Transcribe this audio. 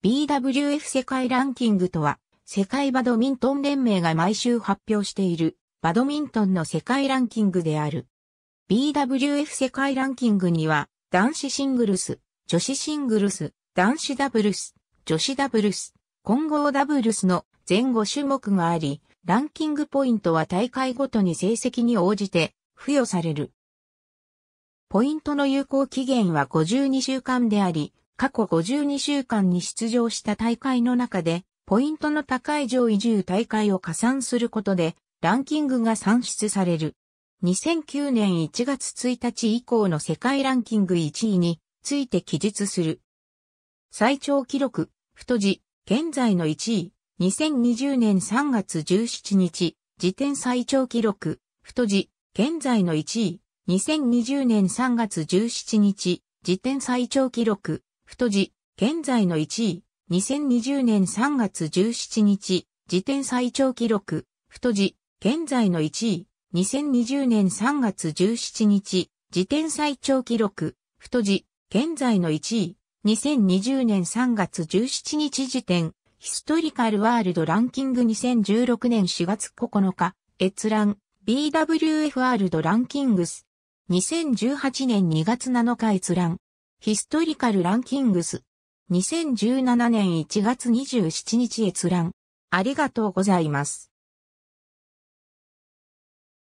BWF 世界ランキングとは、世界バドミントン連盟が毎週発表している、バドミントンの世界ランキングである。BWF 世界ランキングには、男子シングルス、女子シングルス、男子ダブルス、女子ダブルス、混合ダブルスの前後種目があり、ランキングポイントは大会ごとに成績に応じて付与される。ポイントの有効期限は52週間であり、過去52週間に出場した大会の中で、ポイントの高い上位10大会を加算することで、ランキングが算出される。2009年1月1日以降の世界ランキング1位について記述する。最長記録、太字、現在の1位、2020年3月17日、時点最長記録、太字、現在の1位、2020年3月17日、時点最長記録、太字、現在の1位、2020年3月17日、時点最長記録、太字、現在の1位、2020年3月17日、時点最長記録、太字、現在の1位、2020年3月17日時点、ヒストリカルワールドランキング2016年4月9日、閲覧、BWF ワールドランキングス。2018年2月7日閲覧。ヒストリカルランキングス。2017年1月27日閲覧。ありがとうございます。